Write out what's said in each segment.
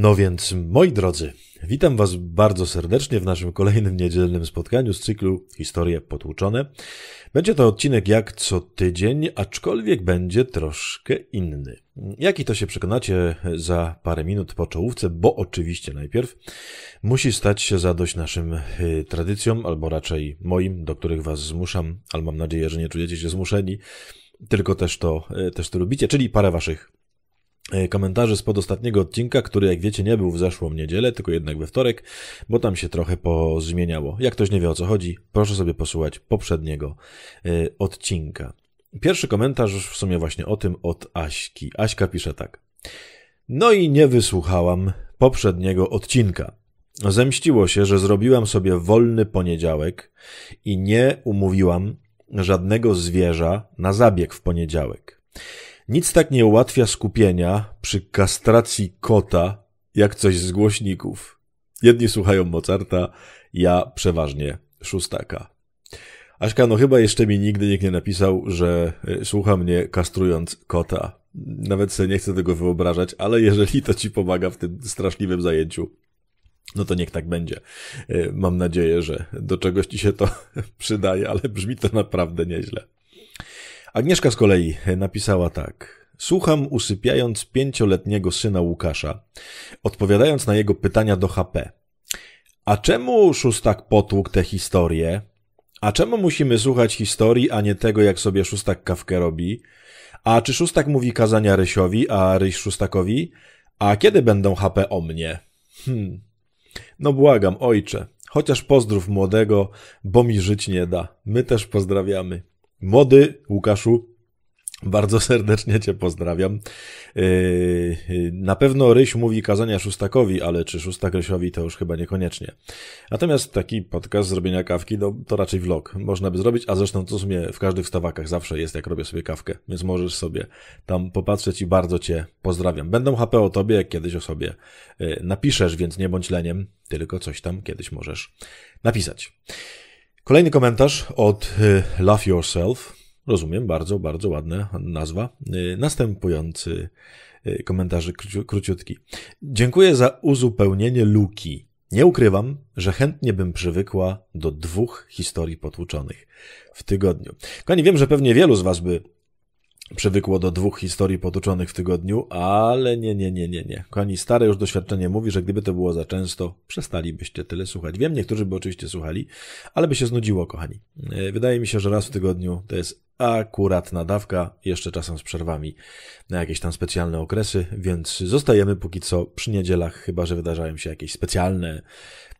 No więc, moi drodzy, witam Was bardzo serdecznie w naszym kolejnym niedzielnym spotkaniu z cyklu Historie Potłuczone. Będzie to odcinek jak co tydzień, aczkolwiek będzie troszkę inny. Jaki to się przekonacie za parę minut po czołówce, bo oczywiście najpierw musi stać się zadość naszym y, tradycjom, albo raczej moim, do których Was zmuszam, ale mam nadzieję, że nie czujecie się zmuszeni, tylko też to, y, też to lubicie, czyli parę Waszych E, komentarzy spod ostatniego odcinka, który jak wiecie nie był w zeszłą niedzielę, tylko jednak we wtorek, bo tam się trochę pozmieniało. Jak ktoś nie wie o co chodzi, proszę sobie posłuchać poprzedniego e, odcinka. Pierwszy komentarz w sumie właśnie o tym od Aśki. Aśka pisze tak. No i nie wysłuchałam poprzedniego odcinka. Zemściło się, że zrobiłam sobie wolny poniedziałek i nie umówiłam żadnego zwierza na zabieg w poniedziałek. Nic tak nie ułatwia skupienia przy kastracji kota, jak coś z głośników. Jedni słuchają Mozarta, ja przeważnie szóstaka. Aśka, no chyba jeszcze mi nigdy nikt nie napisał, że y, słucha mnie kastrując kota. Nawet sobie nie chcę tego wyobrażać, ale jeżeli to ci pomaga w tym straszliwym zajęciu, no to niech tak będzie. Y, mam nadzieję, że do czegoś ci się to przydaje, ale brzmi to naprawdę nieźle. Agnieszka z kolei napisała tak. Słucham usypiając pięcioletniego syna Łukasza, odpowiadając na jego pytania do HP. A czemu Szóstak potłuk tę historię? A czemu musimy słuchać historii, a nie tego, jak sobie Szóstak kawkę robi? A czy Szóstak mówi kazania Rysiowi, a Ryś Szóstakowi? A kiedy będą HP o mnie? Hmm. No błagam, ojcze, chociaż pozdrów młodego, bo mi żyć nie da. My też pozdrawiamy. Młody Łukaszu, bardzo serdecznie Cię pozdrawiam. Yy, yy, na pewno Ryś mówi kazania Szustakowi, ale czy Szóstak Rysiowi to już chyba niekoniecznie. Natomiast taki podcast zrobienia kawki no, to raczej vlog. Można by zrobić, a zresztą to w sumie w każdych stawakach zawsze jest, jak robię sobie kawkę, więc możesz sobie tam popatrzeć i bardzo Cię pozdrawiam. Będą HP o Tobie, jak kiedyś o sobie yy, napiszesz, więc nie bądź leniem, tylko coś tam kiedyś możesz napisać. Kolejny komentarz od y, Love Yourself. Rozumiem, bardzo, bardzo ładna nazwa. Y, następujący y, komentarz króci, króciutki. Dziękuję za uzupełnienie luki. Nie ukrywam, że chętnie bym przywykła do dwóch historii potłuczonych w tygodniu. Kochani, wiem, że pewnie wielu z Was by przywykło do dwóch historii potuczonych w tygodniu, ale nie, nie, nie, nie, nie. Kochani, stare już doświadczenie mówi, że gdyby to było za często, przestalibyście tyle słuchać. Wiem, niektórzy by oczywiście słuchali, ale by się znudziło, kochani. E, wydaje mi się, że raz w tygodniu to jest akurat dawka, jeszcze czasem z przerwami na jakieś tam specjalne okresy, więc zostajemy póki co przy niedzielach, chyba że wydarzają się jakieś specjalne,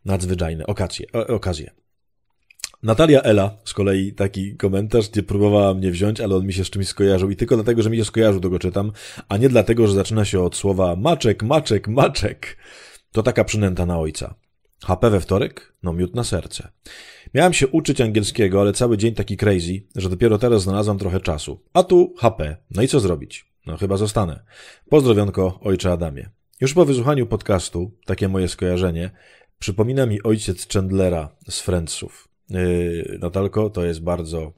nadzwyczajne okazje. okazje. Natalia Ela, z kolei taki komentarz, gdzie próbowała mnie wziąć, ale on mi się z czymś skojarzył i tylko dlatego, że mi się skojarzył, to go czytam, a nie dlatego, że zaczyna się od słowa maczek, maczek, maczek. To taka przynęta na ojca. HP we wtorek? No miód na serce. Miałem się uczyć angielskiego, ale cały dzień taki crazy, że dopiero teraz znalazłam trochę czasu. A tu HP. No i co zrobić? No chyba zostanę. Pozdrowionko, ojcze Adamie. Już po wysłuchaniu podcastu, takie moje skojarzenie, przypomina mi ojciec Chandlera z Friendsów. Y, Natalko, to jest bardzo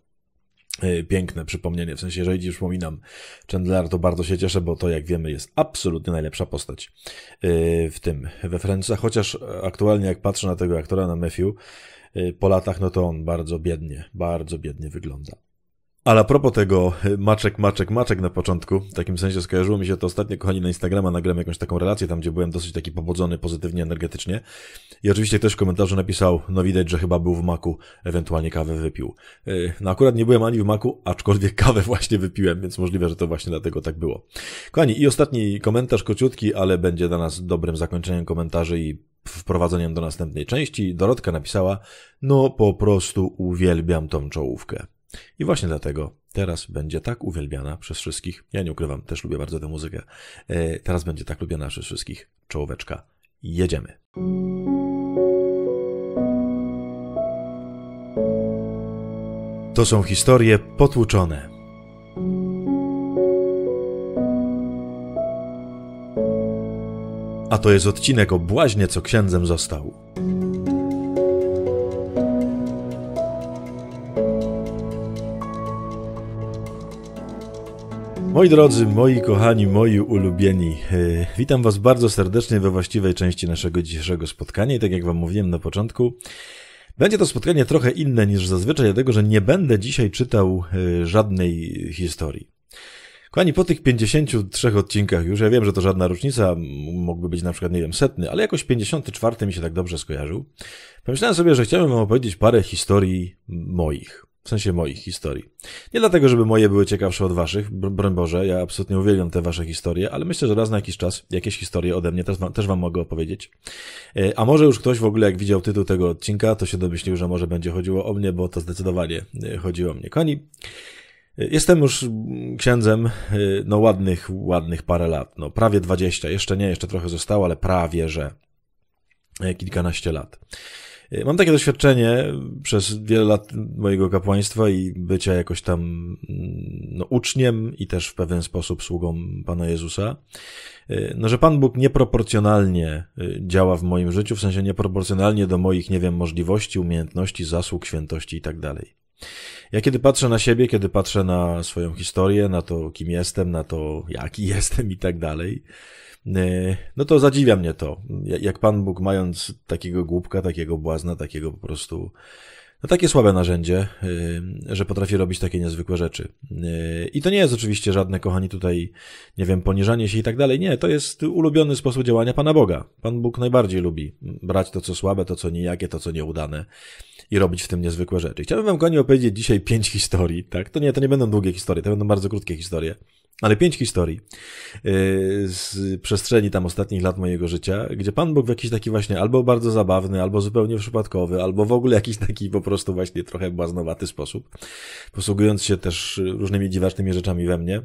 y, piękne przypomnienie. W sensie, jeżeli dziś przypominam Chandler, to bardzo się cieszę, bo to, jak wiemy, jest absolutnie najlepsza postać y, w tym, we Friendsach, chociaż e, aktualnie, jak patrzę na tego aktora, na Matthew, po latach, no to on bardzo biednie, bardzo biednie wygląda. Ale a propos tego maczek, maczek, maczek na początku, w takim sensie skojarzyło mi się to ostatnio, kochani, na Instagrama nagrałem jakąś taką relację, tam gdzie byłem dosyć taki pobudzony pozytywnie, energetycznie. I oczywiście ktoś w komentarzu napisał, no widać, że chyba był w maku, ewentualnie kawę wypił. Y, no akurat nie byłem ani w maku, aczkolwiek kawę właśnie wypiłem, więc możliwe, że to właśnie dlatego tak było. Kochani, i ostatni komentarz, kociutki, ale będzie dla nas dobrym zakończeniem komentarzy i wprowadzeniem do następnej części. Dorotka napisała, no po prostu uwielbiam tą czołówkę. I właśnie dlatego teraz będzie tak uwielbiana przez wszystkich. Ja nie ukrywam, też lubię bardzo tę muzykę. E, teraz będzie tak lubiana przez wszystkich. Czołóweczka. Jedziemy. To są historie potłuczone. A to jest odcinek o błaźnie, co księdzem został. Moi drodzy, moi kochani, moi ulubieni, e, witam Was bardzo serdecznie we właściwej części naszego dzisiejszego spotkania. I tak jak Wam mówiłem na początku, będzie to spotkanie trochę inne niż zazwyczaj, dlatego że nie będę dzisiaj czytał e, żadnej historii. Kochani, po tych 53 odcinkach już, ja wiem, że to żadna różnica, mógłby być na przykład, nie wiem, setny, ale jakoś 54 mi się tak dobrze skojarzył. Pomyślałem sobie, że chciałbym wam opowiedzieć parę historii moich. W sensie moich historii. Nie dlatego, żeby moje były ciekawsze od waszych, broń Boże, ja absolutnie uwielbiam te wasze historie, ale myślę, że raz na jakiś czas jakieś historie ode mnie też wam, też wam mogę opowiedzieć. E, a może już ktoś w ogóle, jak widział tytuł tego odcinka, to się domyślił, że może będzie chodziło o mnie, bo to zdecydowanie e, chodziło o mnie. Kochani, e, Jestem już księdzem, no ładnych, ładnych parę lat, no prawie 20, jeszcze nie, jeszcze trochę zostało, ale prawie, że kilkanaście lat. Y, mam takie doświadczenie przez wiele lat mojego kapłaństwa i bycia jakoś tam mm, no, uczniem i też w pewien sposób sługą Pana Jezusa, y, no, że Pan Bóg nieproporcjonalnie y, działa w moim życiu, w sensie nieproporcjonalnie do moich, nie wiem, możliwości, umiejętności, zasług, świętości i tak dalej. Ja kiedy patrzę na siebie, kiedy patrzę na swoją historię, na to, kim jestem, na to, jaki jestem i tak dalej, E, no to zadziwia mnie to. Jak Pan Bóg, mając takiego głupka, takiego błazna, takiego po prostu. No takie słabe narzędzie, e, że potrafi robić takie niezwykłe rzeczy. E, I to nie jest oczywiście żadne, kochani, tutaj, nie wiem, poniżanie się i tak dalej. Nie, to jest ulubiony sposób działania Pana Boga. Pan Bóg najbardziej lubi brać to, co słabe, to, co nijakie, to, co nieudane i robić w tym niezwykłe rzeczy. Chciałbym Wam, kochani, opowiedzieć dzisiaj pięć historii, tak? To nie, to nie będą długie historie, to będą bardzo krótkie historie ale pięć historii e, z przestrzeni tam ostatnich lat mojego życia, gdzie Pan Bóg w jakiś taki właśnie albo bardzo zabawny, albo zupełnie przypadkowy, albo w ogóle jakiś taki po prostu właśnie trochę błaznowaty sposób, posługując się też różnymi dziwacznymi rzeczami we mnie,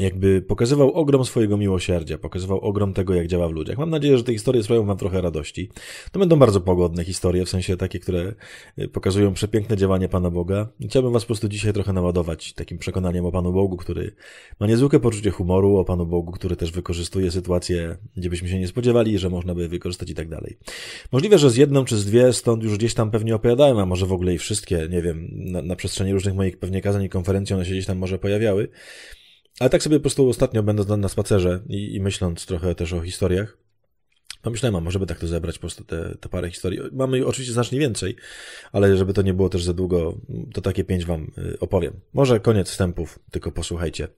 jakby pokazywał ogrom swojego miłosierdzia, pokazywał ogrom tego, jak działa w ludziach. Mam nadzieję, że te historie sprawią Wam trochę radości. To będą bardzo pogodne historie, w sensie takie, które y, pokazują przepiękne działanie Pana Boga. Chciałbym Was po prostu dzisiaj trochę naładować takim przekonaniem o Panu Bogu, który ma niezwykłe poczucie humoru, o Panu Bogu, który też wykorzystuje sytuacje, gdzie byśmy się nie spodziewali, że można by wykorzystać i tak dalej. Możliwe, że z jedną czy z dwie, stąd już gdzieś tam pewnie opowiadałem, a może w ogóle i wszystkie, nie wiem, na, na przestrzeni różnych moich pewnie kazań i konferencji one się gdzieś tam może pojawiały. Ale tak sobie po prostu ostatnio, będąc na, na spacerze i, i, myśląc trochę też o historiach, pomyślałem, a może by tak to zebrać po prostu te, te parę historii. Mamy oczywiście znacznie więcej, ale żeby to nie było też za długo, to takie pięć wam y, opowiem. Może koniec wstępów, tylko posłuchajcie.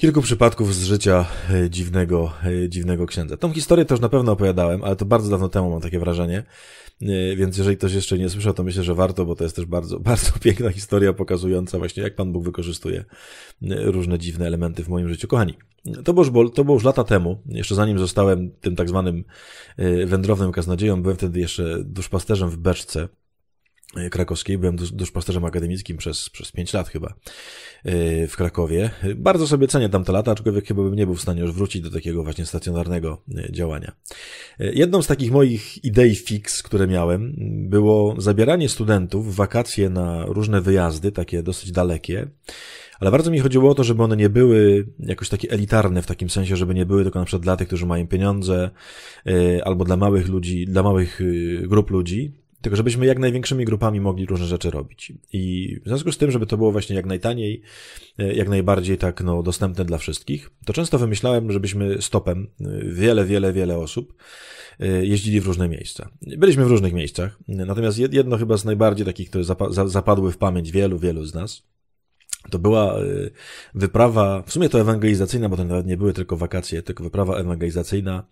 Kilku przypadków z życia e, dziwnego, e, dziwnego księdza. Tą historię też na pewno opowiadałem, ale to bardzo dawno temu mam takie wrażenie. E, więc jeżeli ktoś jeszcze nie słyszał, to myślę, że warto, bo to jest też bardzo, bardzo piękna historia pokazująca właśnie, jak Pan Bóg wykorzystuje różne dziwne elementy w moim życiu. Kochani, to było, już, to było już lata temu, jeszcze zanim zostałem tym tak zwanym wędrownym kaznodzieją, byłem wtedy jeszcze duszpasterzem w Beczce, E, krakowskiej. Byłem duszpasterzem akademickim przez, przez 5 lat chyba e, w Krakowie. Bardzo sobie cenię tamte lata, aczkolwiek chyba bym nie był w stanie już wrócić do takiego właśnie stacjonarnego e, działania. Jedną z takich moich idei fix, które miałem, było zabieranie studentów w wakacje na różne wyjazdy, takie dosyć dalekie, ale bardzo mi chodziło o to, żeby one nie były jakoś takie elitarne w takim sensie, żeby nie były tylko na przykład dla tych, którzy mają pieniądze, albo dla małych ludzi, dla małych y, grup ludzi, tylko żebyśmy jak największymi grupami mogli różne rzeczy robić. I w związku z tym, żeby to było właśnie jak najtaniej, e, jak najbardziej tak no, dostępne dla wszystkich, to często wymyślałem, żebyśmy stopem e, wiele, wiele, wiele osób e, jeździli w różne miejsca. Byliśmy w różnych miejscach, natomiast jedno chyba z najbardziej takich, które zapadły w pamięć wielu, wielu z nas, to była y, wyprawa, w sumie to ewangelizacyjna, bo to nawet nie były tylko wakacje, tylko wyprawa ewangelizacyjna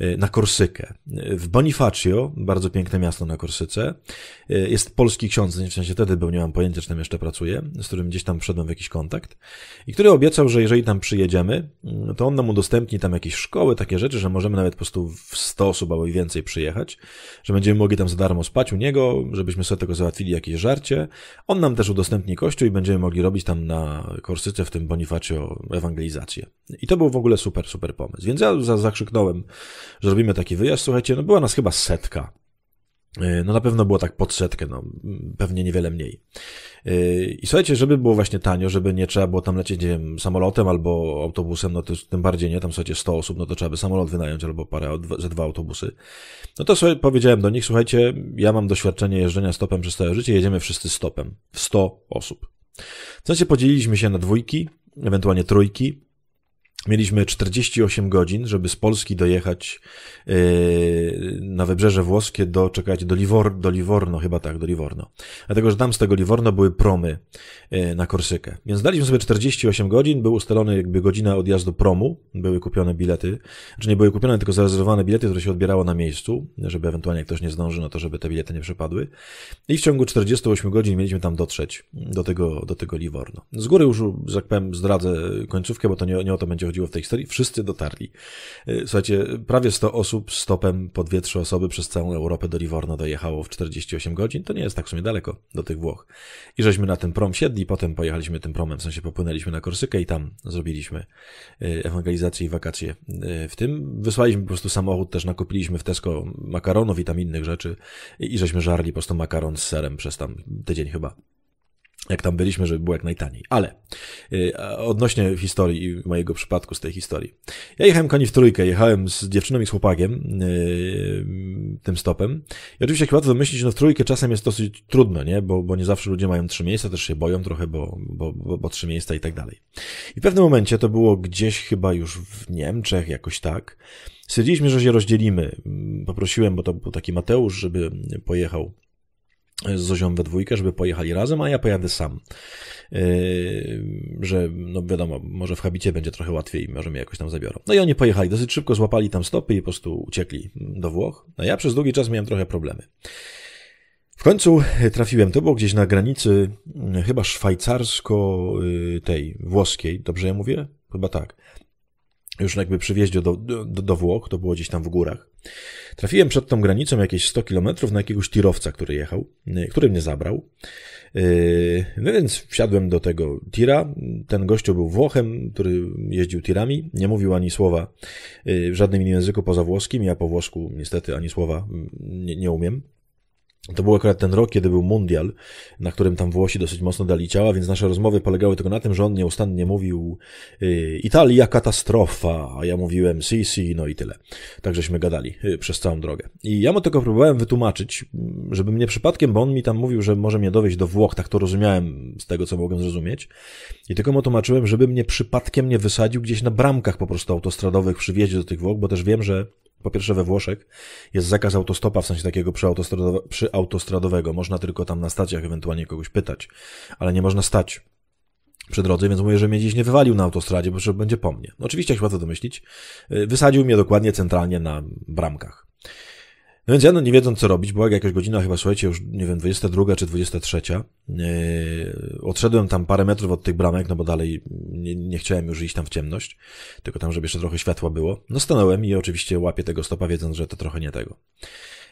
y, na Korsykę. Y, w Bonifacio, bardzo piękne miasto na Korsyce, jest polski ksiądz, w sensie wtedy był, nie mam pojęcia, czy tam jeszcze pracuje, z którym gdzieś tam wszedłem w jakiś kontakt i który obiecał, że jeżeli tam przyjedziemy, mm, to on nam udostępni tam jakieś szkoły, takie rzeczy, że możemy nawet po prostu w 100 osób albo i więcej przyjechać, że będziemy mogli tam za darmo spać u niego, żebyśmy sobie tego załatwili jakieś żarcie. On nam też udostępni kościół i będziemy mogli robić tam tam na Korsyce, w tym Bonifacio, ewangelizację. I to był w ogóle super, super pomysł. Więc ja za, zakrzyknąłem, że robimy taki wyjazd. Słuchajcie, no była nas chyba setka. E, no na pewno było tak pod setkę, no pewnie niewiele mniej. E, I słuchajcie, żeby było właśnie tanio, żeby nie trzeba było tam lecieć, nie wiem, samolotem albo autobusem, no to tym bardziej nie, tam słuchajcie 100 osób, no to trzeba by samolot wynająć albo parę, ze dwa autobusy. No to sobie powiedziałem do nich, słuchajcie, ja mam doświadczenie jeżdżenia stopem przez całe życie, jedziemy wszyscy stopem, w 100 osób. W sensie podzieliliśmy się na dwójki, ewentualnie trójki. Mieliśmy 48 godzin, żeby z Polski dojechać e, na wybrzeże włoskie do, czekać, do, Livor, do Livorno, chyba tak, do Livorno. Dlatego, że tam z tego Livorno były promy e, na Korsykę. Więc daliśmy sobie 48 godzin, był ustalony jakby godzina odjazdu promu, były kupione bilety, znaczy nie były kupione, tylko zarezerwowane bilety, które się odbierało na miejscu, żeby ewentualnie ktoś nie zdąży na no to, żeby te bilety nie przepadły. I w ciągu 48 godzin mieliśmy tam dotrzeć, do tego, do tego Livorno. Z góry już, jak powiem, zdradzę końcówkę, bo to nie, nie o to będzie w tej historii, wszyscy dotarli. Y, słuchajcie, prawie 100 osób stopem po 2-3 osoby przez całą Europę do Livorno dojechało w 48 godzin. To nie jest tak w sumie daleko do tych Włoch. I żeśmy na ten prom siedli, potem pojechaliśmy tym promem, w sensie popłynęliśmy na Korsykę i tam zrobiliśmy y, ewangelizację i wakacje y, w tym. Wysłaliśmy po prostu samochód, też nakupiliśmy w Tesco makaronów i tam innych rzeczy i żeśmy żarli po prostu makaron z serem przez tam tydzień chyba jak tam byliśmy, żeby było jak najtaniej. Ale y, odnośnie historii i mojego przypadku z tej historii. Ja jechałem koni w trójkę, jechałem z dziewczyną i z chłopakiem y, tym stopem. I oczywiście, jak łatwo domyślić, no w trójkę czasem jest dosyć trudno, nie? Bo, bo nie zawsze ludzie mają trzy miejsca, też się boją trochę, bo, bo, bo, bo trzy miejsca i tak dalej. I w pewnym momencie, to było gdzieś chyba już w Niemczech, jakoś tak, stwierdziliśmy, że się rozdzielimy. Mm, poprosiłem, bo to był taki Mateusz, żeby pojechał z Zozią we dwójkę, żeby pojechali razem, a ja pojadę sam. Yy, że, no wiadomo, może w habicie będzie trochę łatwiej, może mnie jakoś tam zabiorą. No i oni pojechali dosyć szybko, złapali tam stopy i po prostu uciekli do Włoch. No ja przez długi czas miałem trochę problemy. W końcu trafiłem, to było gdzieś na granicy mm, chyba szwajcarsko yy, tej włoskiej, dobrze ja mówię? Chyba tak. Już jakby przy wjeździe do, do, do Włoch, to było gdzieś tam w górach. Trafiłem przed tą granicą jakieś 100 km na jakiegoś tirowca, który jechał, y, który mnie zabrał. Y, no więc wsiadłem do tego tira. Ten gościu był Włochem, który jeździł tirami. Nie mówił ani słowa y, w żadnym innym języku poza włoskim. Ja po włosku niestety ani słowa mm, nie, nie umiem. To był akurat ten rok, kiedy był mundial, na którym tam Włosi dosyć mocno dali ciała, więc nasze rozmowy polegały tylko na tym, że on nieustannie mówił y, Italia katastrofa, a ja mówiłem si, si, no i tyle. Takżeśmy gadali y, przez całą drogę. I ja mu tylko próbowałem wytłumaczyć, mm, żeby mnie przypadkiem, bo on mi tam mówił, że może mnie dowieść do Włoch, tak to rozumiałem z tego, co mogłem zrozumieć. I tylko mu tłumaczyłem, żeby mnie przypadkiem nie wysadził gdzieś na bramkach po prostu autostradowych przy wjeździe do tych Włoch, bo też wiem, że po pierwsze we Włoszech jest zakaz autostopa, w sensie takiego przyautostradowego. Można tylko tam na stacjach ewentualnie kogoś pytać, ale nie można stać przy drodze, więc mówię, że mnie dziś nie wywalił na autostradzie, bo że będzie po mnie. No, oczywiście, jak się łatwo domyślić, y, wysadził mnie dokładnie centralnie na bramkach. No więc ja no nie wiedząc co robić, była jakaś godzina, chyba słuchajcie, już nie wiem, 22 czy 23. Yy, odszedłem tam parę metrów od tych bramek, no bo dalej nie, nie, chciałem już iść tam w ciemność, tylko tam, żeby jeszcze trochę światła było. No stanąłem i oczywiście łapię tego stopa, wiedząc, że to trochę nie tego.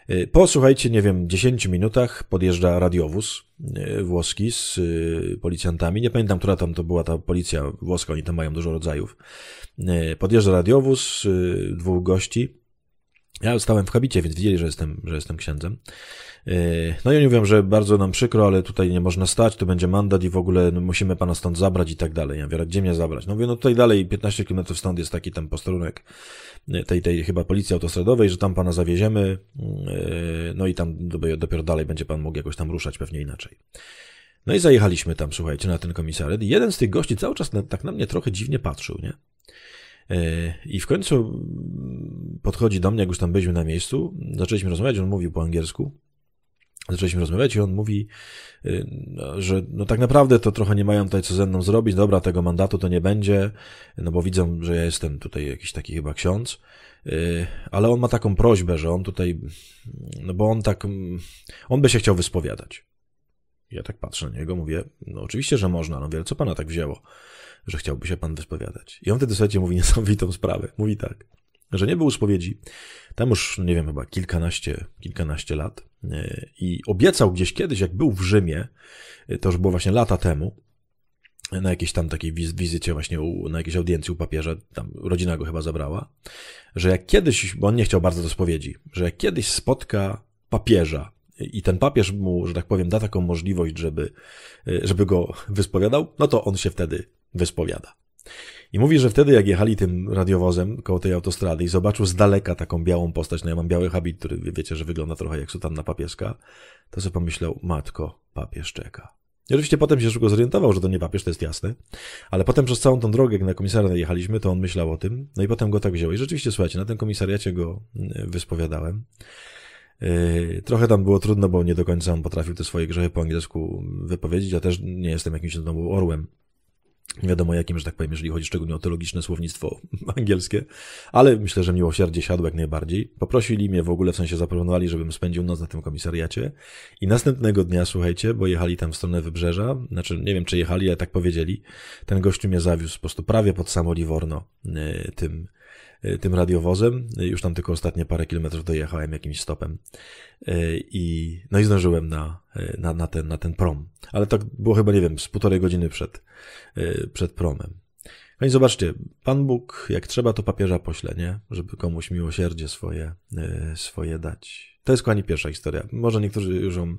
Yy, po, słuchajcie, nie wiem, 10 minutach podjeżdża radiowóz yy, włoski z yy, policjantami. Nie pamiętam, która tam to była ta policja włoska, oni tam mają dużo rodzajów. Yy, podjeżdża radiowóz, yy, dwóch gości ja stałem w habicie, więc widzieli, że jestem, że jestem księdzem. E, no i oni mówią, że bardzo nam przykro, ale tutaj nie można stać, to będzie mandat i w ogóle no, musimy pana stąd zabrać i tak dalej. Ja mówię, gdzie mnie zabrać? No mówię, no tutaj dalej, 15 km stąd jest taki tam posterunek e, tej, tej chyba policji autostradowej, że tam pana zawieziemy, e, no i tam dopiero dalej będzie pan mógł jakoś tam ruszać, pewnie inaczej. No i zajechaliśmy tam, słuchajcie, na ten komisariat i jeden z tych gości cały czas na, tak na mnie trochę dziwnie patrzył, nie? I w końcu podchodzi do mnie, jak już tam byliśmy na miejscu, zaczęliśmy rozmawiać, on mówił po angielsku, zaczęliśmy rozmawiać i on mówi, y, no, że no tak naprawdę to trochę nie mają tutaj co ze mną zrobić, dobra, tego mandatu to nie będzie, no bo widzą, że ja jestem tutaj jakiś taki chyba ksiądz, y, ale on ma taką prośbę, że on tutaj, no bo on tak, on by się chciał wyspowiadać. Ja tak patrzę na niego, mówię, no oczywiście, że można, no wiele co pana tak wzięło że chciałby się pan wyspowiadać. I on wtedy, słuchajcie, mówi niesamowitą sprawę. Mówi tak, że nie był spowiedzi, tam już, nie wiem, chyba kilkanaście, kilkanaście lat e, i obiecał gdzieś kiedyś, jak był w Rzymie, e, to już było właśnie lata temu, na jakiejś tam takiej wizycie właśnie, u, na jakiejś audiencji u papieża, tam rodzina go chyba zabrała, że jak kiedyś, bo on nie chciał bardzo do spowiedzi, że jak kiedyś spotka papieża i ten papież mu, że tak powiem, da taką możliwość, żeby, e, żeby go wyspowiadał, no to on się wtedy wyspowiada. I mówi, że wtedy jak jechali tym radiowozem koło tej autostrady i zobaczył z daleka taką białą postać, no ja mam biały habit, który wiecie, że wygląda trochę jak sutanna papieska, to sobie pomyślał, matko, papież czeka. I oczywiście potem się szybko zorientował, że to nie papież, to jest jasne, ale potem przez całą tą drogę, jak na komisariat jechaliśmy, to on myślał o tym, no i potem go tak wziął. I rzeczywiście, słuchajcie, na tym komisariacie go mm, wyspowiadałem. Yy, trochę tam było trudno, bo nie do końca on potrafił te swoje grzechy po angielsku wypowiedzieć. Ja też nie jestem jakimś znowu orłem nie wiadomo jakim, że tak powiem, jeżeli chodzi szczególnie o teologiczne słownictwo angielskie, ale myślę, że miłosierdzie siadło jak najbardziej. Poprosili mnie w ogóle, w sensie zaproponowali, żebym spędził noc na tym komisariacie i następnego dnia, słuchajcie, bo jechali tam w stronę wybrzeża, znaczy nie wiem czy jechali, ale tak powiedzieli, ten gościu mnie zawiózł po prostu prawie pod samo Livorno y, tym E, tym radiowozem. E, już tam tylko ostatnie parę kilometrów dojechałem jakimś stopem. E, I, no i zdążyłem na, na, na, ten, na ten prom. Ale tak było chyba, nie wiem, z półtorej godziny przed, przed promem. No i zobaczcie, Pan Bóg, jak trzeba, to papieża pośle, nie? Żeby komuś miłosierdzie swoje, swoje dać. To jest, kochani, pierwsza historia. Może niektórzy już ją e,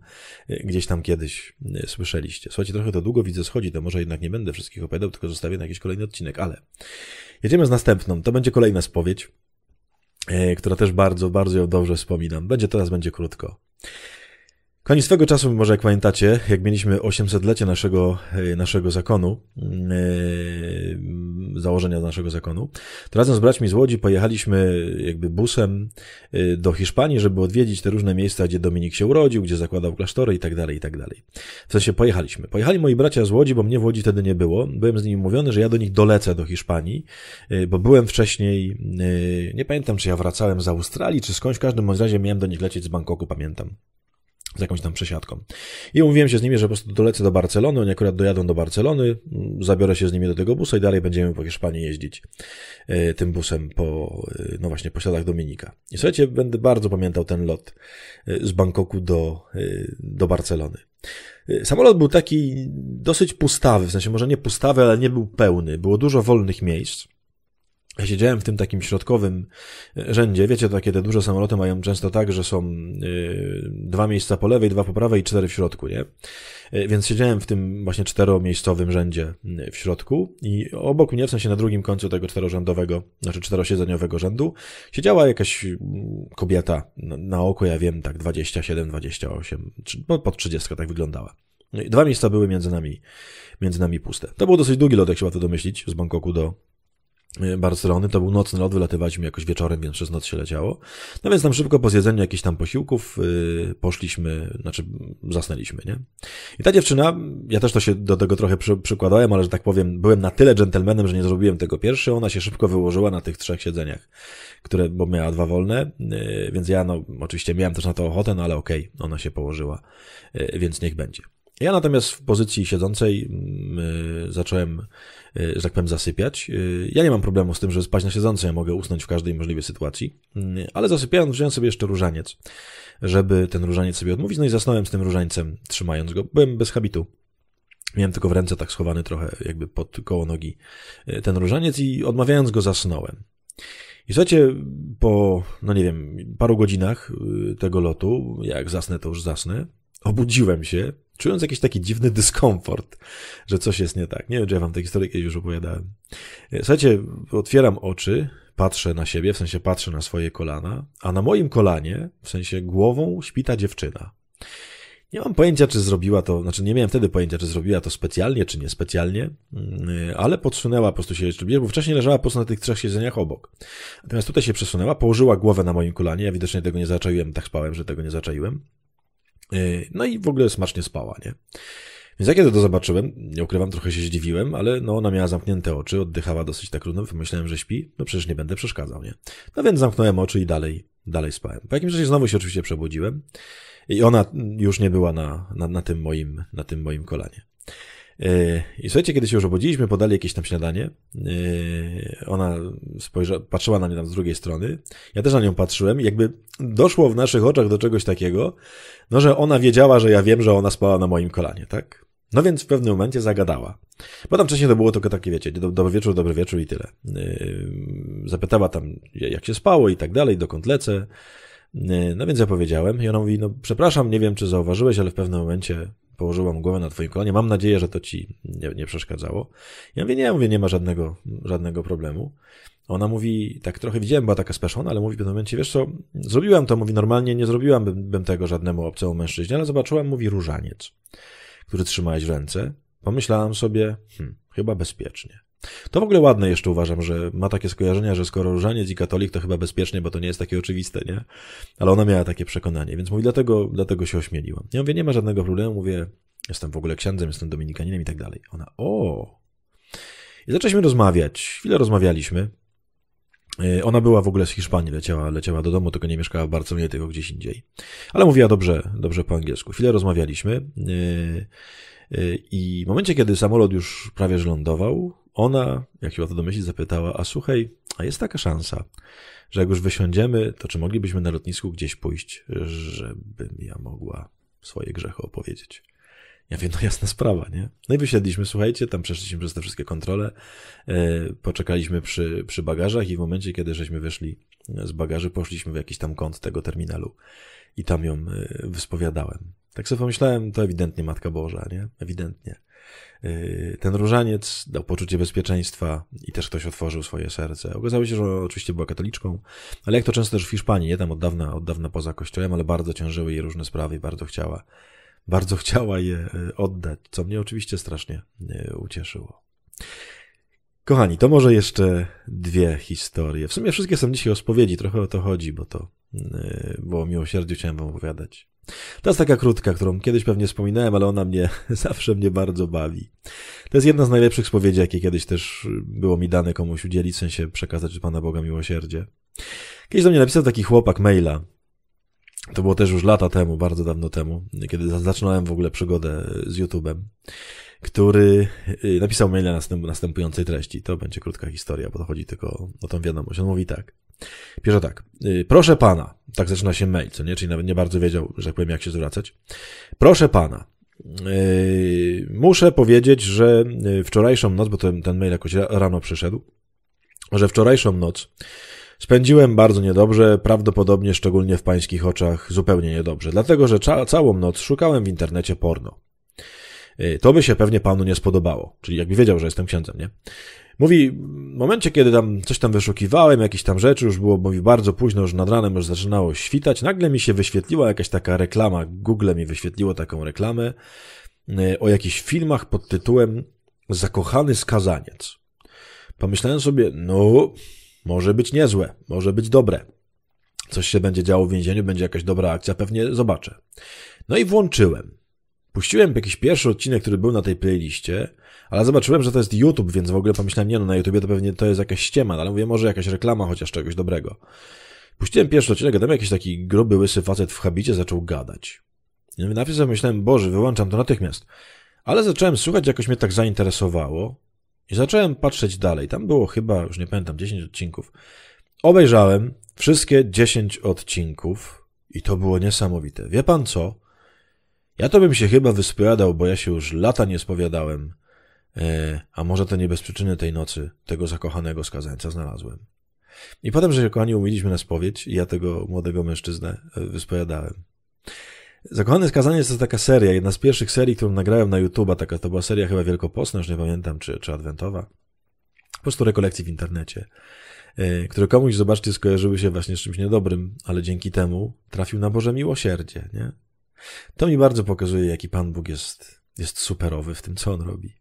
gdzieś tam kiedyś e, słyszeliście. Słuchajcie, trochę to długo widzę schodzi, to może jednak nie będę wszystkich opowiadał, tylko zostawię na jakiś kolejny odcinek, ale jedziemy z następną. To będzie kolejna spowiedź, e, która też bardzo, bardzo ją dobrze wspominam. Będzie teraz, będzie krótko. Koniec swego czasu, może jak pamiętacie, jak mieliśmy 800-lecie naszego, e, naszego zakonu, e, założenia naszego zakonu, to razem z braćmi z Łodzi pojechaliśmy e, jakby busem do Hiszpanii, żeby odwiedzić te różne miejsca, gdzie Dominik się urodził, gdzie zakładał klasztory i tak dalej, i tak dalej. W sensie pojechaliśmy. Pojechali moi bracia z Łodzi, bo mnie w Łodzi wtedy nie było. Byłem z nimi mówiony, że ja do nich dolecę do Hiszpanii, bo byłem wcześniej, nie pamiętam czy ja wracałem z Australii, czy skądś, w każdym razie miałem do nich lecieć z Bangkoku, pamiętam z jakąś tam przesiadką. I umówiłem się z nimi, że po prostu dolecę do Barcelony, oni akurat dojadą do Barcelony, zabiorę się z nimi do tego busa i dalej będziemy po Hiszpanii jeździć e, tym busem po, e, no właśnie, po Dominika. I słuchajcie, będę bardzo pamiętał ten lot e, z Bangkoku do, do Barcelony. Samolot był taki dosyć pustawy, w sensie może nie pustawy, ale nie był pełny. Było dużo wolnych miejsc. Ja siedziałem w tym takim środkowym e, rzędzie. Wiecie, takie te duże samoloty mają często tak, że są yy, dwa miejsca po lewej, dwa po prawej i cztery w środku, nie? Yy, więc siedziałem w tym właśnie czteromiejscowym rzędzie w środku i obok mnie, w sensie na drugim końcu tego czterorzędowego, znaczy czterosiedzeniowego rzędu, siedziała jakaś kobieta, na, na oko ja wiem, tak 27, 28, no pod 30 tak wyglądała. No dwa miejsca były między nami, między nami puste. To był dosyć długi lotek, się to domyślić, z Bangkoku do Y, Barcelony, to był nocny lot, wylatywaliśmy jakoś wieczorem, więc przez noc się leciało. No więc tam szybko po zjedzeniu jakichś tam posiłków yy, poszliśmy, znaczy zasnęliśmy, nie? I ta dziewczyna, ja też to się do tego trochę przy, przykładałem, ale że tak powiem, byłem na tyle dżentelmenem, że nie zrobiłem tego pierwszy, ona się szybko wyłożyła na tych trzech siedzeniach, które, bo miała dwa wolne, yy, więc ja no oczywiście miałem też na to ochotę, no ale okej, okay, ona się położyła, yy, więc niech będzie. Ja natomiast w pozycji siedzącej mm, y, zacząłem, y, że tak powiem, zasypiać. Y, ja nie mam problemu z tym, że spać na siedzącej, ja mogę usnąć w każdej możliwej sytuacji, mm, ale zasypiając wziąłem sobie jeszcze różaniec, żeby ten różaniec sobie odmówić, no i zasnąłem z tym różańcem, trzymając go. Byłem bez habitu. Miałem tylko w ręce tak schowany trochę jakby pod koło nogi ten różaniec i odmawiając go zasnąłem. I słuchajcie, po, no nie wiem, paru godzinach tego lotu, jak zasnę, to już zasnę, obudziłem się, czując jakiś taki dziwny dyskomfort, że coś jest nie tak. Nie wiem, czy ja wam tę historię kiedyś już opowiadałem. E, słuchajcie, otwieram oczy, patrzę na siebie, w sensie patrzę na swoje kolana, a na moim kolanie, w sensie głową, śpi ta dziewczyna. Nie mam pojęcia, czy zrobiła to, znaczy nie miałem wtedy pojęcia, czy zrobiła to specjalnie, czy niespecjalnie, mm, ale podsunęła po prostu się jeszcze bliżej, bo wcześniej leżała po prostu na tych trzech siedzeniach obok. Natomiast tutaj się przesunęła, położyła głowę na moim kolanie, ja widocznie tego nie zaczaiłem, tak spałem, że tego nie zaczaiłem. Y, no i w ogóle smacznie spała, nie? Więc jak kiedy to zobaczyłem, nie ukrywam, trochę się zdziwiłem, ale no ona miała zamknięte oczy, oddychała dosyć tak równo, myślałem, że śpi, no przecież nie będę przeszkadzał, nie? No więc zamknąłem oczy i dalej, dalej spałem. Po jakimś czasie znowu się oczywiście przebudziłem i ona już nie była na, na, na tym moim, na tym moim kolanie. I słuchajcie, kiedy się już obudziliśmy, podali jakieś tam śniadanie. E, ona spojrza, patrzyła na mnie tam z drugiej strony. Ja też na nią patrzyłem. Jakby doszło w naszych oczach do czegoś takiego, no że ona wiedziała, że ja wiem, że ona spała na moim kolanie, tak? No więc w pewnym momencie zagadała. Bo tam wcześniej to było tylko takie, wiecie, dobry wieczór, dobry wieczór i tyle. E, zapytała tam, jak się spało i tak dalej, dokąd lecę. E, no więc ja powiedziałem i ona mówi, no przepraszam, nie wiem, czy zauważyłeś, ale w pewnym momencie położyłam głowę na twoim kolanie. Mam nadzieję, że to ci nie, nie przeszkadzało. Ja mówię, nie, ja mówię, nie ma żadnego, żadnego problemu. Ona mówi, tak trochę widziałem, była taka speszona, ale mówi w pewnym momencie, wiesz co, zrobiłam to, mówi, normalnie nie zrobiłam bym, tego żadnemu obcemu mężczyźnie, ale zobaczyłam, mówi, różaniec, który trzymałeś w ręce. Pomyślałam sobie, hmm, chyba bezpiecznie. To w ogóle ładne jeszcze uważam, że ma takie skojarzenia, że skoro różaniec i katolik to chyba bezpiecznie, bo to nie jest takie oczywiste, nie? Ale ona miała takie przekonanie, więc mówi, dlatego, dlatego się ośmieliła. Ja mówię, nie ma żadnego problemu, mówię, jestem w ogóle księdzem, jestem dominikaninem i tak dalej. Ona, o! I zaczęliśmy rozmawiać, chwilę rozmawialiśmy. E, ona była w ogóle z Hiszpanii, leciała, leciała do domu, tylko nie mieszkała w Barcelonie, tylko gdzieś indziej. Ale mówiła dobrze, dobrze po angielsku. Chwilę rozmawialiśmy. E, e, I w momencie, kiedy samolot już prawie że lądował, ona, jak się łatwo domyślić, zapytała, a słuchaj, a jest taka szansa, że jak już wysiądziemy, to czy moglibyśmy na lotnisku gdzieś pójść, żebym ja mogła swoje grzechy opowiedzieć. Ja wiem, no jasna sprawa, nie? No i wysiedliśmy, słuchajcie, tam przeszliśmy przez te wszystkie kontrole, yy, poczekaliśmy przy, przy bagażach i w momencie, kiedy żeśmy wyszli z bagaży, poszliśmy w jakiś tam kąt tego terminalu i tam ją yy, wyspowiadałem. Tak sobie pomyślałem, to ewidentnie Matka Boża, nie? Ewidentnie. Y, ten różaniec dał poczucie bezpieczeństwa i też ktoś otworzył swoje serce. Okazało się, że oczywiście była katoliczką, ale jak to często też w Hiszpanii, nie tam od dawna, od dawna poza kościołem, ale bardzo ciążyły jej różne sprawy i bardzo chciała, bardzo chciała je y, oddać, co mnie oczywiście strasznie y, ucieszyło. Kochani, to może jeszcze dwie historie. W sumie wszystkie są dzisiaj o spowiedzi, trochę o to chodzi, bo to, bo o miłosierdziu chciałem wam opowiadać. To jest taka krótka, którą kiedyś pewnie wspominałem, ale ona mnie zawsze mnie bardzo bawi. To jest jedna z najlepszych spowiedzi, jakie kiedyś też y, było mi dane komuś udzielić, w sensie przekazać Pana Boga miłosierdzie. Kiedyś do mnie napisał taki chłopak maila. To było też już lata temu, bardzo dawno temu, kiedy zaczynałem w ogóle przygodę z YouTube'em, który y, napisał maila następ, następującej treści. To będzie krótka historia, bo to chodzi tylko o tą wiadomość. On mówi tak. Pierwsze tak. Y, proszę pana. Tak zaczyna się mail, co nie? Czyli nawet nie bardzo wiedział, że tak powiem, jak się zwracać. Proszę pana. Y, muszę powiedzieć, że wczorajszą noc, bo ten, ten mail jakoś rano przyszedł, że wczorajszą noc Spędziłem bardzo niedobrze, prawdopodobnie szczególnie w pańskich oczach zupełnie niedobrze, dlatego że całą noc szukałem w internecie porno. Y, to by się pewnie panu nie spodobało, czyli jakby wiedział, że jestem księdzem, nie? Mówi, w momencie, kiedy tam coś tam wyszukiwałem, jakieś tam rzeczy, już było, mówi, bardzo późno, już nad ranem już zaczynało świtać, nagle mi się wyświetliła jakaś taka reklama, Google mi wyświetliło taką reklamę y, o jakichś filmach pod tytułem Zakochany skazaniec. Pomyślałem sobie, no, może być niezłe, może być dobre. Coś się będzie działo w więzieniu, będzie jakaś dobra akcja, pewnie zobaczę. No i włączyłem. Puściłem jakiś pierwszy odcinek, który był na tej playliście, ale zobaczyłem, że to jest YouTube, więc w ogóle pomyślałem, nie no, na YouTubie to pewnie to jest jakaś ściema, ale mówię, może jakaś reklama chociaż czegoś dobrego. Puściłem pierwszy odcinek, a tam jakiś taki gruby, łysy facet w habicie zaczął gadać. I najpierw sobie myślałem, Boże, wyłączam to natychmiast. Ale zacząłem słuchać, jakoś mnie tak zainteresowało. I zacząłem patrzeć dalej. Tam było chyba, już nie pamiętam, 10 odcinków. Obejrzałem wszystkie 10 odcinków i to było niesamowite. Wie pan co? Ja to bym się chyba wyspowiadał, bo ja się już lata nie spowiadałem. E, a może to nie bez przyczyny tej nocy tego zakochanego skazańca znalazłem. I potem, że się kochani umieliśmy na spowiedź i ja tego młodego mężczyznę e, wyspowiadałem. Zakochany skazaniec to taka seria, jedna z pierwszych serii, którą nagrałem na YouTube'a, taka to była seria chyba wielkopostna, już nie pamiętam, czy, czy adwentowa. Po prostu rekolekcji w internecie, yy, które komuś, zobaczcie, skojarzyły się właśnie z czymś niedobrym, ale dzięki temu trafił na Boże miłosierdzie, nie? To mi bardzo pokazuje, jaki Pan Bóg jest, jest superowy w tym, co On robi.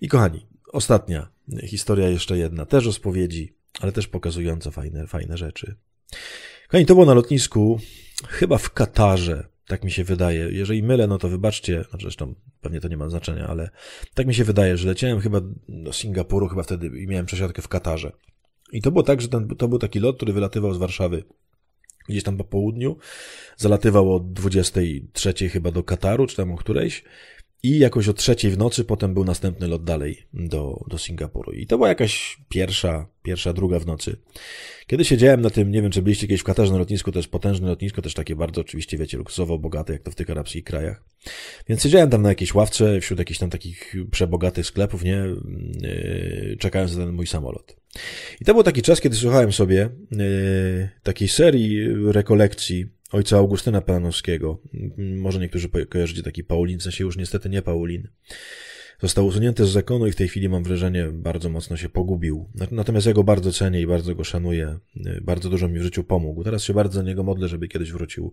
I kochani, ostatnia historia, jeszcze jedna, też o spowiedzi, ale też pokazująca fajne, fajne rzeczy. Kochani, to było na lotnisku, chyba w Katarze, tak mi się wydaje. Jeżeli mylę, no to wybaczcie, no zresztą pewnie to nie ma znaczenia, ale tak mi się wydaje, że leciałem chyba do Singapuru, chyba wtedy i miałem przesiadkę w Katarze. I to było tak, że ten, to był taki lot, który wylatywał z Warszawy gdzieś tam po południu, zalatywał o 23 chyba do Kataru, czy tam o którejś i jakoś o trzeciej w nocy potem był następny lot dalej do, do Singapuru. I to była jakaś pierwsza, pierwsza, druga w nocy. Kiedy siedziałem na tym, nie wiem czy byliście kiedyś w Katarze na lotnisku, to jest potężne lotnisko, też takie bardzo oczywiście, wiecie, luksusowo bogate, jak to w tych arabskich krajach. Więc siedziałem tam na jakiejś ławce, wśród jakichś tam takich przebogatych sklepów, nie, yy, czekając na ten mój samolot. I to był taki czas, kiedy słuchałem sobie yy, takiej serii rekolekcji ojca Augustyna Panowskiego, mm, Może niektórzy kojarzycie taki Paulin, w sensie już niestety nie Paulin. Został usunięty z zakonu i w tej chwili mam wrażenie bardzo mocno się pogubił. Natomiast ja go bardzo cenię i bardzo go szanuję. Y, bardzo dużo mi w życiu pomógł. Teraz się bardzo do niego modlę, żeby kiedyś wrócił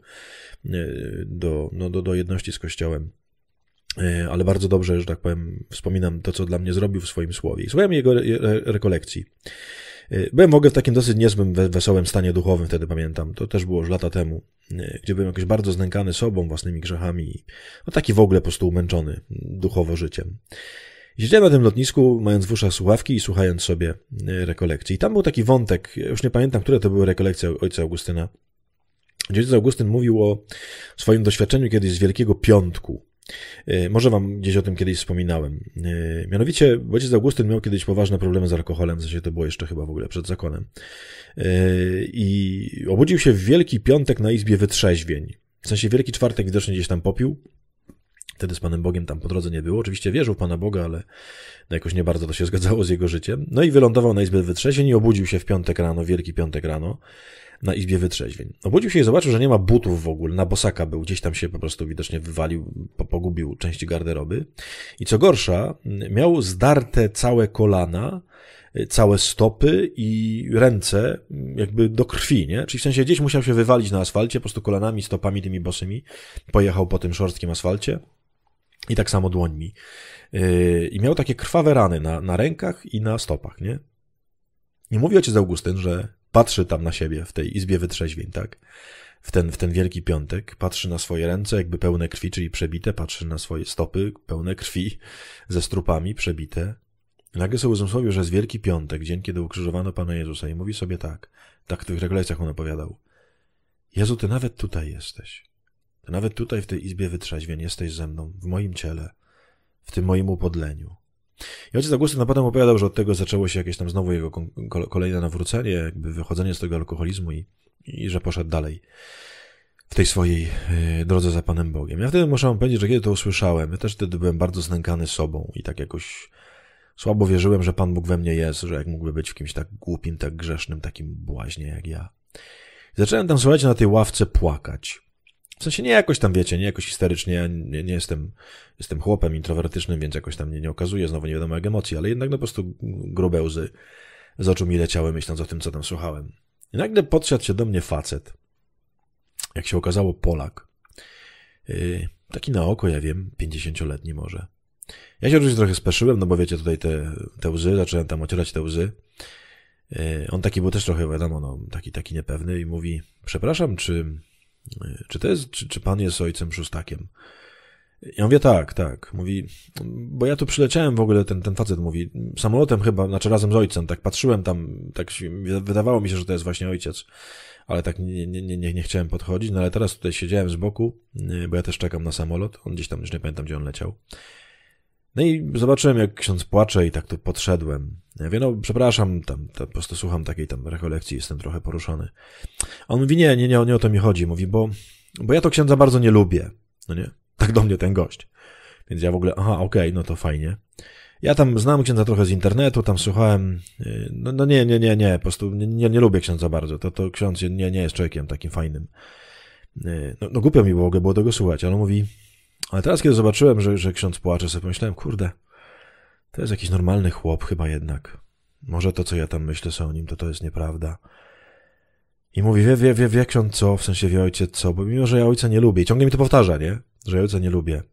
y, do, no, do, do jedności z Kościołem y, ale bardzo dobrze, że tak powiem, wspominam to, co dla mnie zrobił w swoim słowie. I jego rekolekcji. Y, byłem w ogóle w takim dosyć niezłym, wesołym stanie duchowym, wtedy pamiętam. To też było już lata temu, y, gdzie byłem jakoś bardzo znękany sobą, własnymi grzechami i no, taki w ogóle po prostu umęczony mm, duchowo życiem. Siedziałem na tym lotnisku, mając w uszach słuchawki i słuchając sobie y, rekolekcji. I tam był taki wątek, już nie pamiętam, które to były rekolekcje ojca Augustyna. Ojciec Augustyn mówił o swoim doświadczeniu kiedyś z Wielkiego Piątku. E, może wam gdzieś o tym kiedyś wspominałem. E, mianowicie ojciec Augustyn miał kiedyś poważne problemy z alkoholem, w sensie to było jeszcze chyba w ogóle przed zakonem. E, I obudził się w Wielki Piątek na Izbie Wytrzeźwień. W sensie Wielki Czwartek widocznie gdzieś tam popił, Wtedy z Panem Bogiem tam po drodze nie było. Oczywiście wierzył Pana Boga, ale jakoś nie bardzo to się zgadzało z jego życiem. No i wylądował na Izbie Wytrzeźwień i obudził się w piątek rano, wielki piątek rano, na Izbie Wytrzeźwień. Obudził się i zobaczył, że nie ma butów w ogóle. Na bosaka był, gdzieś tam się po prostu widocznie wywalił, pogubił część garderoby. I co gorsza, miał zdarte całe kolana, całe stopy i ręce jakby do krwi, nie? Czyli w sensie gdzieś musiał się wywalić na asfalcie, po prostu kolanami, stopami tymi bosymi. Pojechał po tym szorstkim asfalcie. I tak samo dłońmi. Yy, I miał takie krwawe rany na, na rękach i na stopach, nie? I mówi ojciec Augustyn, że patrzy tam na siebie w tej izbie wytrzeźwień, tak? W ten, w ten wielki piątek, patrzy na swoje ręce, jakby pełne krwi, czyli przebite, patrzy na swoje stopy, pełne krwi, ze strupami przebite. Nagle sobie uzmysłowił, że jest wielki piątek, dzień, kiedy ukrzyżowano Pana Jezusa i mówi sobie tak, tak w tych regulacjach on opowiadał. Jezu, Ty nawet tutaj jesteś. To nawet tutaj w tej izbie wytrzeźwień jesteś ze mną, w moim ciele, w tym moim upodleniu. I ojciec Augustyn na potem opowiadał, że od tego zaczęło się jakieś tam znowu jego kolejne nawrócenie, jakby wychodzenie z tego alkoholizmu i, i że poszedł dalej w tej swojej y, drodze za Panem Bogiem. Ja wtedy muszę wam powiedzieć, że kiedy to usłyszałem, ja też wtedy byłem bardzo znękany sobą i tak jakoś słabo wierzyłem, że Pan Bóg we mnie jest, że jak mógłby być w kimś tak głupim, tak grzesznym, takim błaźnie jak ja. zacząłem tam, słuchajcie, na tej ławce płakać. W sensie nie jakoś tam, wiecie, nie jakoś historycznie ja nie, nie, jestem, jestem chłopem introwertycznym, więc jakoś tam nie, nie okazuje znowu nie wiadomo jak emocji, ale jednak no po prostu grube łzy z oczu mi leciały, myśląc o tym, co tam słuchałem. I nagle podszedł się do mnie facet, jak się okazało Polak, yy, taki na oko, ja wiem, 50-letni może. Ja się oczywiście trochę speszyłem, no bo wiecie, tutaj te, te łzy, zacząłem tam ocierać te łzy. Yy, on taki był też trochę, wiadomo, no, taki, taki niepewny i mówi, przepraszam, czy E, czy to jest, czy, czy pan jest ojcem szóstakiem? Ja mówię tak, tak. Mówi, bo ja tu przyleciałem w ogóle, ten, ten facet mówi, samolotem chyba, znaczy razem z ojcem, tak patrzyłem tam, tak wydawało mi się, że to jest właśnie ojciec, ale tak nie, nie, nie, nie, nie chciałem podchodzić, no ale teraz tutaj siedziałem z boku, e, bo ja też czekam na samolot, on gdzieś tam, już nie pamiętam, gdzie on leciał. No i zobaczyłem, jak ksiądz płacze i tak tu podszedłem. Ja mówię, no przepraszam, tam, tam, po prostu słucham takiej tam rekolekcji, jestem trochę poruszony. On mówi, nie, nie, nie, nie o to mi chodzi. Mówi, bo, bo ja to księdza bardzo nie lubię. No nie? Tak do mnie ten gość. Więc ja w ogóle, aha, okej, okay, no to fajnie. Ja tam znam księdza trochę z internetu, tam słuchałem, y, no, no nie, nie, nie, nie, po prostu nie, nie lubię księdza bardzo, to, to ksiądz nie, nie jest człowiekiem takim fajnym. Y, no, no głupio mi ogóle było tego słuchać, ale on mówi, ale teraz, kiedy zobaczyłem, że, że ksiądz płacze, sobie pomyślałem, kurde, to jest jakiś normalny chłop chyba jednak. Może to, co ja tam myślę sobie o nim, to to jest nieprawda. I mówi, wie, wie, wie, wie ksiądz co, w sensie wie ojciec co, bo mimo, że ja ojca nie lubię, ciągle mi to powtarza, nie? Że ja ojca nie lubię.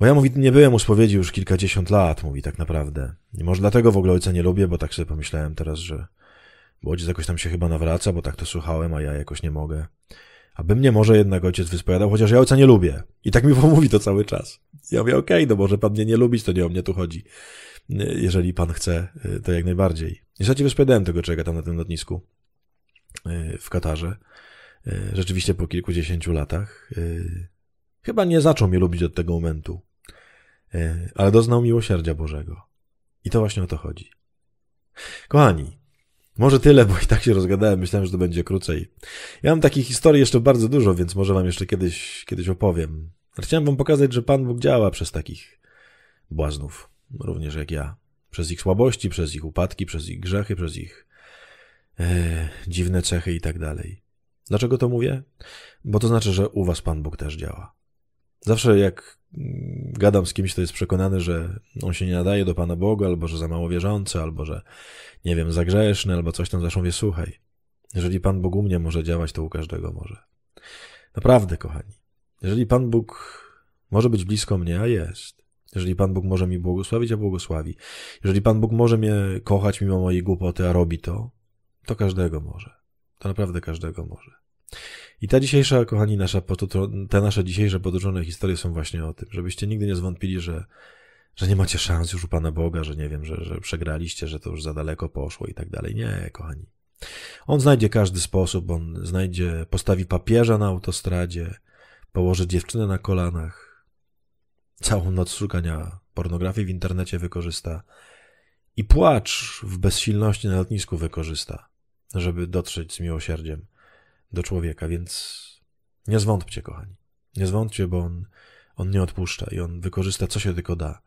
Bo ja, mówi, nie byłem u spowiedzi już kilkadziesiąt lat, mówi tak naprawdę. I może dlatego w ogóle ojca nie lubię, bo tak sobie pomyślałem teraz, że bo ojciec jakoś tam się chyba nawraca, bo tak to słuchałem, a ja jakoś nie mogę aby mnie może jednak ojciec wyspowiadał, chociaż ja ojca nie lubię. I tak mi pomówi to cały czas. Ja mówię, okej, okay, no może pan mnie nie lubić, to nie o mnie tu chodzi. Jeżeli pan chce, y, to jak najbardziej. Niestety wyspowiadałem tego czeka tam na tym lotnisku y, w Katarze. Y, rzeczywiście po kilkudziesięciu latach. Chyba nie zaczął mnie lubić od tego momentu. Ale doznał miłosierdzia Bożego. I to właśnie o to chodzi. Kochani, może tyle, bo i tak się rozgadałem, myślałem, że to będzie krócej. Ja mam takich historii jeszcze bardzo dużo, więc może wam jeszcze kiedyś, kiedyś opowiem. Chciałem wam pokazać, że Pan Bóg działa przez takich błaznów, również jak ja. Przez ich słabości, przez ich upadki, przez ich grzechy, przez ich yy, dziwne cechy i tak dalej. Dlaczego to mówię? Bo to znaczy, że u was Pan Bóg też działa. Zawsze jak mm, gadam z kimś, to jest przekonany, że on się nie nadaje do Pana Boga, albo że za mało wierzący, albo że, nie wiem, za grzeszny, albo coś tam, zawsze mówię, słuchaj, jeżeli Pan Bóg u mnie może działać, to u każdego może. Naprawdę, kochani. Jeżeli Pan Bóg może być blisko mnie, a jest. Jeżeli Pan Bóg może mi błogosławić, a błogosławi. Jeżeli Pan Bóg może mnie kochać mimo mojej głupoty, a robi to, to każdego może. To naprawdę każdego może. I ta dzisiejsza, kochani, nasza te nasze dzisiejsze potoczone historie są właśnie o tym, żebyście nigdy nie zwątpili, że, że nie macie szans już u Pana Boga, że nie wiem, że, że przegraliście, że to już za daleko poszło i tak dalej. Nie, kochani. On znajdzie każdy sposób, on znajdzie, postawi papieża na autostradzie, położy dziewczynę na kolanach, całą noc szukania pornografii w internecie wykorzysta i płacz w bezsilności na lotnisku wykorzysta, żeby dotrzeć z miłosierdziem do człowieka, więc nie zwątpcie, kochani. Nie zwątpcie, bo on, on nie odpuszcza i on wykorzysta, co się tylko da,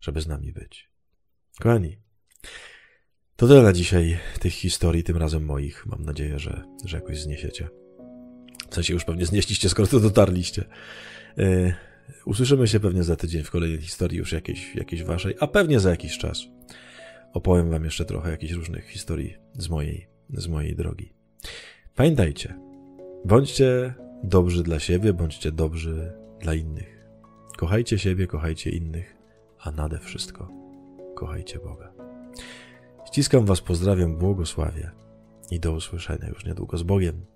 żeby z nami być. Kochani, to tyle na dzisiaj tych historii, tym razem moich. Mam nadzieję, że, że jakoś zniesiecie. W sensie już pewnie znieśliście, skoro to dotarliście. Yy, usłyszymy się pewnie za tydzień w kolejnej historii, już jakiejś, jakiejś waszej, a pewnie za jakiś czas. Opowiem wam jeszcze trochę jakichś różnych historii z mojej, z mojej drogi. Pamiętajcie, bądźcie dobrzy dla siebie, bądźcie dobrzy dla innych. Kochajcie siebie, kochajcie innych, a nade wszystko kochajcie Boga. Ściskam Was, pozdrawiam, błogosławię i do usłyszenia już niedługo z Bogiem.